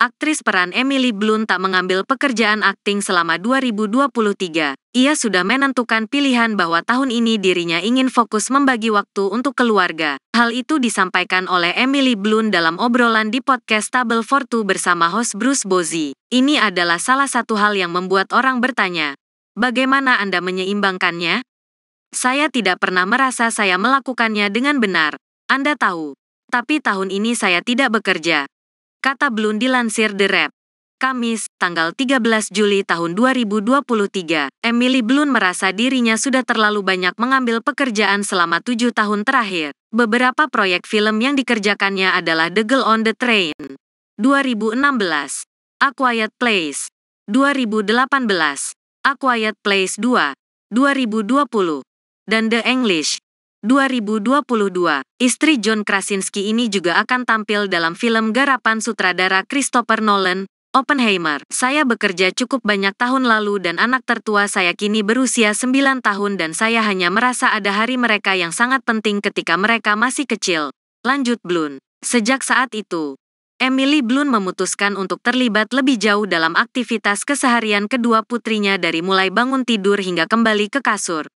aktris peran Emily Blunt tak mengambil pekerjaan akting selama 2023. Ia sudah menentukan pilihan bahwa tahun ini dirinya ingin fokus membagi waktu untuk keluarga. Hal itu disampaikan oleh Emily Blunt dalam obrolan di podcast Table for Two bersama host Bruce Bozzi. Ini adalah salah satu hal yang membuat orang bertanya, bagaimana Anda menyeimbangkannya? Saya tidak pernah merasa saya melakukannya dengan benar. Anda tahu. Tapi tahun ini saya tidak bekerja kata Blun dilansir The Rap. Kamis, tanggal 13 Juli tahun 2023, Emily Blunt merasa dirinya sudah terlalu banyak mengambil pekerjaan selama tujuh tahun terakhir. Beberapa proyek film yang dikerjakannya adalah The Girl on the Train, 2016, A Quiet Place, 2018, A Quiet Place 2, 2020, dan The English, 2022. Istri John Krasinski ini juga akan tampil dalam film garapan sutradara Christopher Nolan, Oppenheimer. Saya bekerja cukup banyak tahun lalu dan anak tertua saya kini berusia 9 tahun dan saya hanya merasa ada hari mereka yang sangat penting ketika mereka masih kecil. Lanjut Blun. Sejak saat itu, Emily Blun memutuskan untuk terlibat lebih jauh dalam aktivitas keseharian kedua putrinya dari mulai bangun tidur hingga kembali ke kasur.